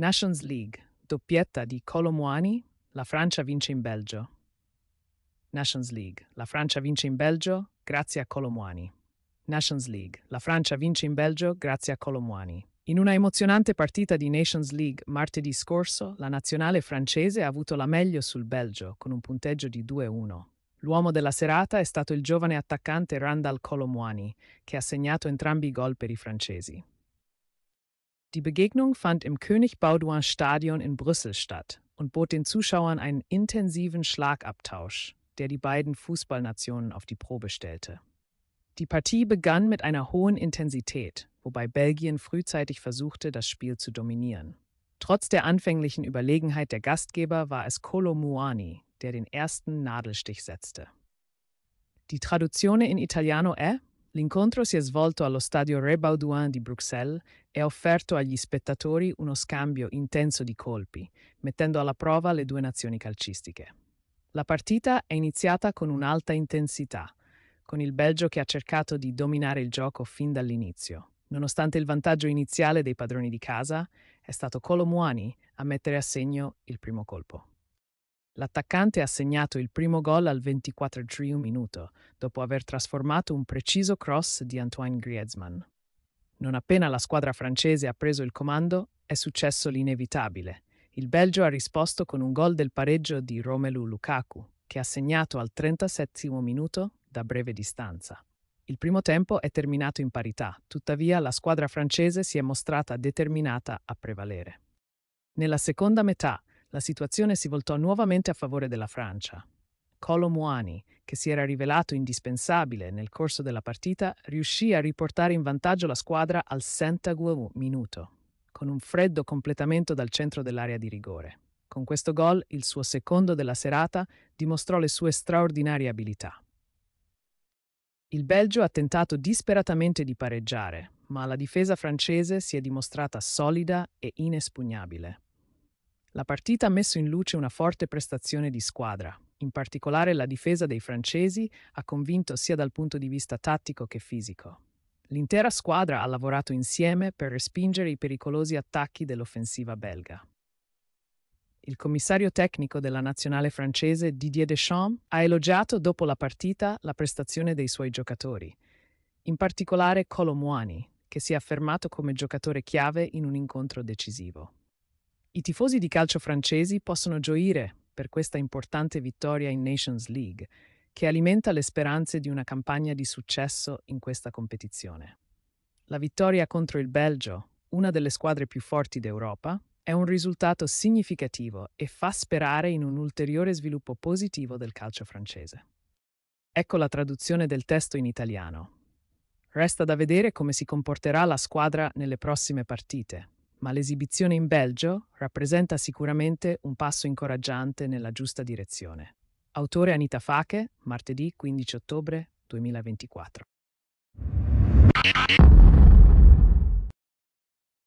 Nations League, doppietta di Colomuani, la Francia vince in Belgio. Nations League, la Francia vince in Belgio grazie a Colomuani. Nations League, la Francia vince in Belgio grazie a Colomuani. In una emozionante partita di Nations League martedì scorso, la nazionale francese ha avuto la meglio sul Belgio con un punteggio di 2-1. L'uomo della serata è stato il giovane attaccante Randall Colomuani, che ha segnato entrambi i gol per i francesi. Die Begegnung fand im König Baudouin Stadion in Brüssel statt und bot den Zuschauern einen intensiven Schlagabtausch, der die beiden Fußballnationen auf die Probe stellte. Die Partie begann mit einer hohen Intensität, wobei Belgien frühzeitig versuchte, das Spiel zu dominieren. Trotz der anfänglichen Überlegenheit der Gastgeber war es Kolo Muani, der den ersten Nadelstich setzte. Die Traduzione in Italiano è L'incontro si è svolto allo stadio Rebaudouin di Bruxelles e ha offerto agli spettatori uno scambio intenso di colpi, mettendo alla prova le due nazioni calcistiche. La partita è iniziata con un'alta intensità, con il Belgio che ha cercato di dominare il gioco fin dall'inizio. Nonostante il vantaggio iniziale dei padroni di casa, è stato Colomuani a mettere a segno il primo colpo. L'attaccante ha segnato il primo gol al 24 minuto, dopo aver trasformato un preciso cross di Antoine Griezmann. Non appena la squadra francese ha preso il comando, è successo l'inevitabile. Il Belgio ha risposto con un gol del pareggio di Romelu Lukaku, che ha segnato al 37 minuto da breve distanza. Il primo tempo è terminato in parità, tuttavia la squadra francese si è mostrata determinata a prevalere. Nella seconda metà, la situazione si voltò nuovamente a favore della Francia. Colomuani, che si era rivelato indispensabile nel corso della partita, riuscì a riportare in vantaggio la squadra al sentaguo minuto, con un freddo completamento dal centro dell'area di rigore. Con questo gol, il suo secondo della serata, dimostrò le sue straordinarie abilità. Il Belgio ha tentato disperatamente di pareggiare, ma la difesa francese si è dimostrata solida e inespugnabile. La partita ha messo in luce una forte prestazione di squadra. In particolare la difesa dei francesi ha convinto sia dal punto di vista tattico che fisico. L'intera squadra ha lavorato insieme per respingere i pericolosi attacchi dell'offensiva belga. Il commissario tecnico della nazionale francese Didier Deschamps ha elogiato dopo la partita la prestazione dei suoi giocatori, in particolare Colomuani, che si è affermato come giocatore chiave in un incontro decisivo. I tifosi di calcio francesi possono gioire per questa importante vittoria in Nations League, che alimenta le speranze di una campagna di successo in questa competizione. La vittoria contro il Belgio, una delle squadre più forti d'Europa, è un risultato significativo e fa sperare in un ulteriore sviluppo positivo del calcio francese. Ecco la traduzione del testo in italiano. Resta da vedere come si comporterà la squadra nelle prossime partite, ma l'esibizione in Belgio rappresenta sicuramente un passo incoraggiante nella giusta direzione. Autore Anita Fache, martedì 15 ottobre 2024.